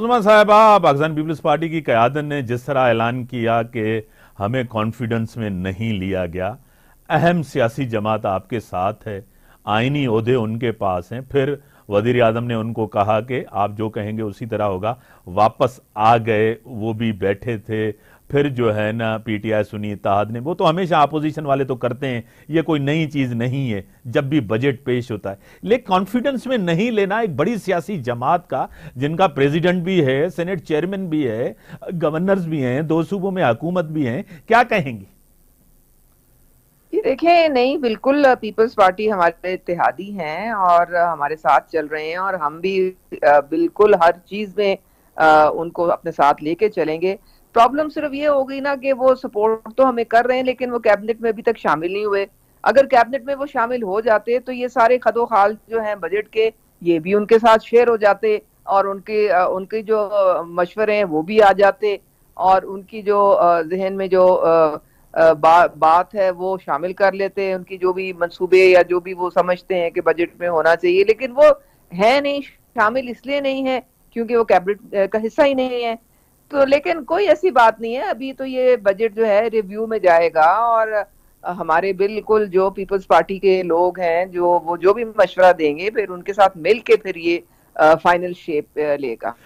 साहबा Pakistan peoples party की क्यादत ने जिस तरह ऐलान किया कि हमें कॉन्फिडेंस में नहीं लिया गया अहम सियासी जमात आपके साथ है आइनी अहदे उनके पास हैं फिर वजीर आजम ने उनको कहा कि आप जो कहेंगे उसी तरह होगा वापस आ गए वो भी बैठे थे फिर जो है ना पीटीआई सुनी इतिहाद ने वो तो हमेशा अपोजिशन वाले तो करते हैं ये कोई नई चीज़ नहीं है जब भी बजट पेश होता है लेकिन कॉन्फिडेंस में नहीं लेना एक बड़ी सियासी जमात का जिनका प्रेसिडेंट भी है सेनेट चेयरमैन भी है गवर्नर्स भी हैं दो सूबों में हुकूमत भी हैं क्या कहेंगी देखिए नहीं बिल्कुल पीपल्स पार्टी हमारे इतिहादी हैं और हमारे साथ चल रहे हैं और हम भी बिल्कुल हर चीज में उनको अपने साथ लेके चलेंगे प्रॉब्लम सिर्फ ये हो गई ना कि वो सपोर्ट तो हमें कर रहे हैं लेकिन वो कैबिनेट में अभी तक शामिल नहीं हुए अगर कैबिनेट में वो शामिल हो जाते तो ये सारे खदो खाल जो हैं बजट के ये भी उनके साथ शेयर हो जाते और उनके उनके जो मशवरे हैं वो भी आ जाते और उनकी जो जहन में जो बा, बात है वो शामिल कर लेते हैं उनकी जो भी मंसूबे या जो भी वो समझते हैं कि बजट में होना चाहिए लेकिन वो है नहीं शामिल इसलिए नहीं है क्योंकि वो कैबिनेट का हिस्सा ही नहीं है तो लेकिन कोई ऐसी बात नहीं है अभी तो ये बजट जो है रिव्यू में जाएगा और हमारे बिल्कुल जो पीपल्स पार्टी के लोग हैं जो वो जो भी मशवरा देंगे फिर उनके साथ मिल के फिर ये फाइनल शेप लेगा